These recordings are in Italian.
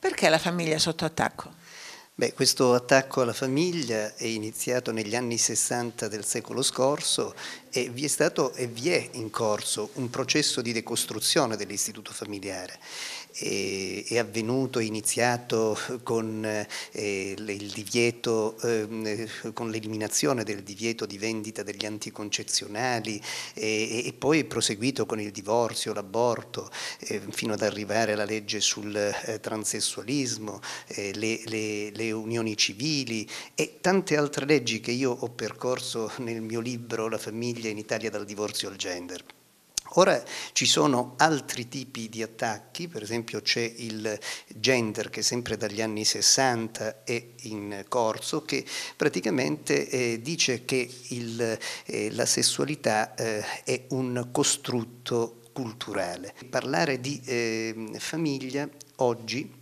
Perché la famiglia è sotto attacco? Beh, questo attacco alla famiglia è iniziato negli anni 60 del secolo scorso e vi è stato e vi è in corso un processo di decostruzione dell'istituto familiare. è avvenuto, è iniziato con, eh, divieto, ehm, eh, con l'eliminazione del divieto di vendita degli anticoncezionali eh, e, poi è proseguito con il divorzio, l'aborto, eh, fino ad arrivare alla legge sul eh, transessualismo, eh, le, le, le unioni civili e tante altre leggi che io ho percorso nel mio libro La famiglia famiglia in Italia dal divorzio al gender. Ora ci sono altri tipi di attacchi, per esempio c'è il gender che sempre dagli anni 60 è in corso, che praticamente eh, dice che il, eh, la sessualità eh, è un costrutto culturale. Parlare di ehm, famiglia oggi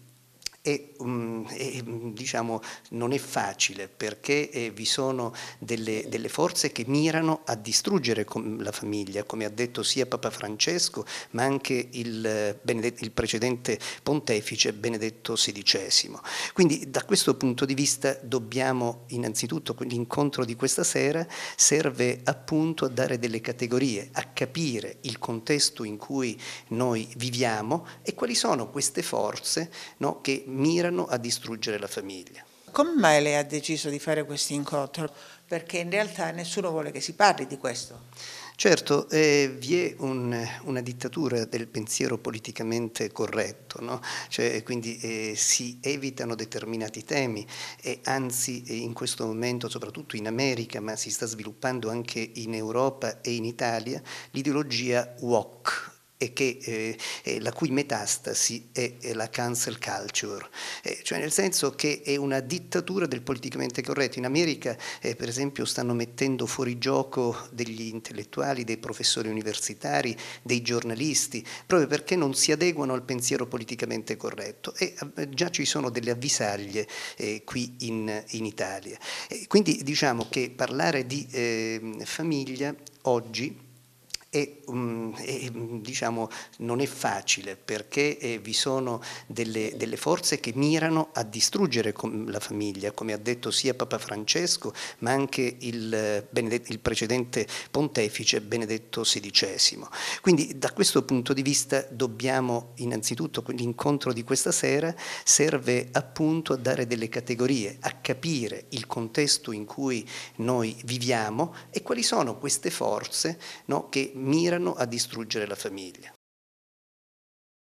e, um, e mm, diciamo, non è facile perché eh, vi sono delle, delle, forze che mirano a distruggere la famiglia, come ha detto sia Papa Francesco ma anche il, eh, il precedente pontefice Benedetto XVI. Quindi da questo punto di vista dobbiamo innanzitutto l'incontro di questa sera serve appunto a dare delle categorie, a capire il contesto in cui noi viviamo e quali sono queste forze no, che mirano a distruggere la famiglia. Come mai lei ha deciso di fare questo incontro? Perché in realtà nessuno vuole che si parli di questo. Certo, eh, vi è un, una dittatura del pensiero politicamente corretto, no? cioè, quindi eh, si evitano determinati temi e anzi eh, in questo momento, soprattutto in America, ma si sta sviluppando anche in Europa e in Italia, l'ideologia woke e che, eh, eh, la cui metastasi è, è la cancel culture, eh, cioè nel senso che è una dittatura del politicamente corretto. In America, eh, per esempio, stanno mettendo fuori gioco degli intellettuali, dei professori universitari, dei giornalisti, proprio perché non si adeguano al pensiero politicamente corretto. E eh, già ci sono delle avvisaglie eh, qui in, in Italia. quindi diciamo che parlare di ehm, famiglia oggi e, mm, e, mm, diciamo, non è facile perché eh, vi sono delle, delle, forze che mirano a distruggere la famiglia, come ha detto sia Papa Francesco ma anche il, eh, il, precedente pontefice Benedetto XVI. Quindi da questo punto di vista dobbiamo innanzitutto, l'incontro di questa sera serve appunto a dare delle categorie, a capire il contesto in cui noi viviamo e quali sono queste forze no, che mirano a distruggere la famiglia.